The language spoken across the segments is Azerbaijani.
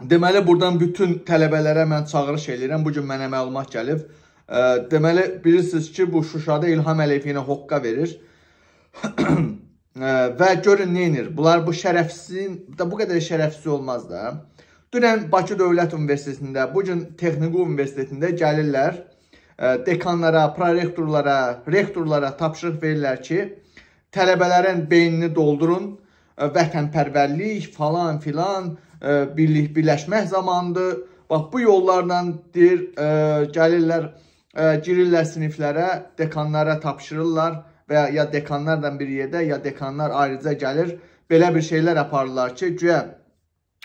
Deməli, buradan bütün tələbələrə mən çağırış edirəm. Bugün mənə məlumat gəlib. Deməli, bilirsiniz ki, bu Şuşada İlham Əliyev yenə hoqqa verir. Və görün, neynir? Bunlar bu şərəfsizin, da bu qədər şərəfsiz olmaz da. Dünən Bakı Dövlət Universitetində, bugün Texniki Universitetində gəlirlər. Dekanlara, prorektorlara, rektorlara tapşırıq verirlər ki, tələbələrin beynini doldurun vətənpərvərlik falan filan birlik birləşmək zamanıdır. Bax bu yollarla deyir gəlirlər girirlər siniflərə, dekanlara tapşırırlar və ya, ya dekanlarla bir yerdə, ya dekanlar ayrıca gəlir. Belə bir şeylər aparırlar ki, güya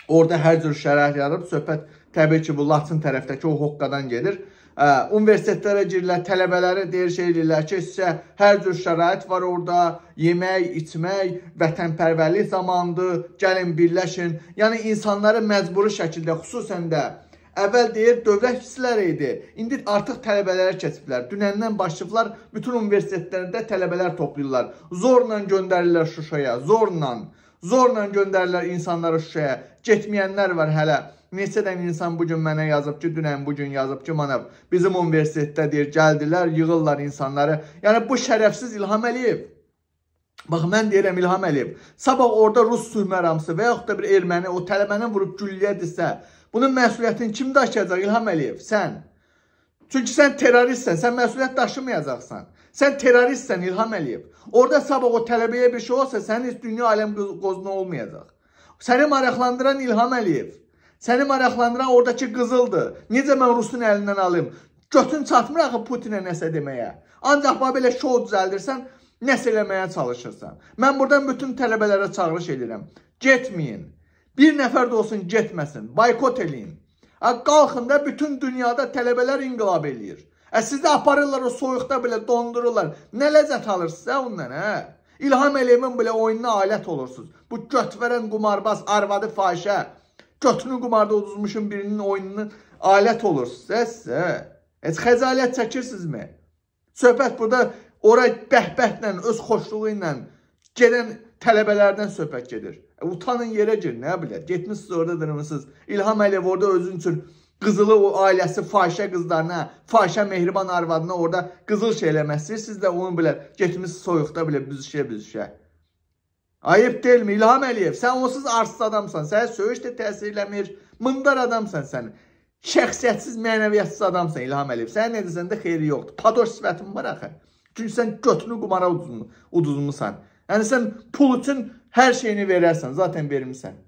Orada hər cür şərəh yarıb, söhbət təbii ki, bu Laçın tərəfdəki o hoqqadan gedir. Ə, universitetlərə girirlər, tələbələrə deyir şey edirlər ki, sizə hər cür şərait var orada, yemək, içmək, vətənpərvərlik zamanıdır, gəlin birləşin. Yəni insanları məcburi şəkildə, xüsusən də əvvəl deyir dövlət kişiləri idi. İndi artıq tələbələrə keçiblər. Dünəndən başlayıblar bütün universitetlərdə tələbələr toplayırlar. Zorla göndərirlər Şuşaya, zorla. Zorla göndərlər insanları Şuşaya. Getməyənlər var hələ. Neçə dənə insan bu gün mənə yazıb ki, dünən bu gün yazıb ki, Manav, bizim universitetdə deyir, gəldilər, yığırlar insanları. Yəni bu şərəfsiz İlham Əliyev. Bax mən deyirəm İlham Əliyev, sabah orada rus sülməramsı və yaxud da bir erməni o tələbəni vurub gülləyədirsə, bunun məsuliyyətini kim daşıyacaq İlham Əliyev? Sən. Çünki sən terroristsən, sən məsuliyyət daşımayacaqsan. Sən terroristsən İlham Əliyev. Orada sabah o tələbəyə bir şey olsa, sənin heç dünya aləm qozuna olmayacaq. Səni maraqlandıran İlham Əliyev. Səni maraqlandıran oradakı qızıldır. Necə mən Rusun əlindən alayım? Götün çatmır axı Putinə nəsə deməyə. Ancaq bax belə şou düzəldirsən, nəsə eləməyə çalışırsan. Mən buradan bütün tələbələrə çağırış edirəm. Getməyin. Bir nəfər də olsun getməsin. Baykot eləyin. Qalxın da bütün dünyada tələbələr inqilab eləyir. Ə, sizi aparırlar o soyuqda belə dondururlar. Nə ləzzət alırsınız hə ondan, hə? İlham Əliyevin belə oyununa alət olursunuz. Bu götvərən qumarbaz, arvadı fahişə, götünü qumarda uduzmuşun birinin oyununun alət olursunuz hə siz, hə? Heç xəcalət çəkirsinizmi? Söhbət burada ora bəhbətlə, öz xoşluğu ilə gedən tələbələrdən söhbət gedir. E, utanın yerə gir, nə bilir. Getmisiniz orada dırmısınız. İlham Əliyev orada özün üçün qızılı o ailəsi fahişə qızlarına, fahişə mehriban arvadına orada qızıl şey eləməsi. Siz də onu bilər, getmisiniz soyuqda bilə büzüşə-büzüşə. Ayıb deyilmi İlham Əliyev? Sən onsuz arsız adamsan. Sənə söyüş də təsir eləmir. Mındar adamsan sən. Şəxsiyyətsiz, mənəviyyatsız adamsan İlham Əliyev. Sənin edəsən də xeyri yoxdur. Padoş sifətin var axı. Çünki sən götünü qumara uduzmusan. Yani sen pul her şeyini verersen zaten verimlisin.